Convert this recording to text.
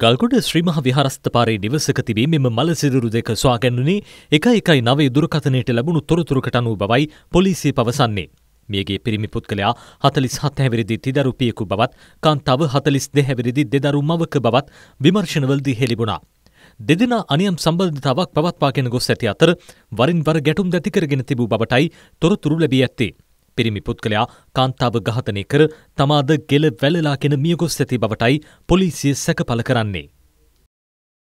ගල්ගොඩ ශ්‍රීමහ විහාරස්ථපාරයේ නිවසක තිබී මෙම මලසිදුරු දෙක ස්වාගැන්නුනේ එක එකයි නවය දුරකථනයට ලැබුණු තොරතුරකට අනුව බවයි පොලිසිය පවසන්නේ. මියගේ පිරිමි පුද්ගලයා හතලිස් හත් හැවිරිදි තිදරු පියෙකු බවත් කාන්තාව හතලිස් දෙහැවිරිදි දෙදරු මවක බවත් විමර්ශනවලදී හෙළිබුණා. දෙදෙනා අනියම් සම්බන්ධතාවක් පවත්වාගෙන ගොස් ඇති අතර වරින් වර ගැටුම් දැතිකරගෙන තිබූ බවටයි තොරතුරු ලැබී ඇත්තේ. පිරිමි පුද්ගලයා කාන්තාව ඝාතනය කර තමාද ගෙල වැළලාගෙන මියගොස් ඇති බවටයි පොලිසිය සැකපල කරන්නේ.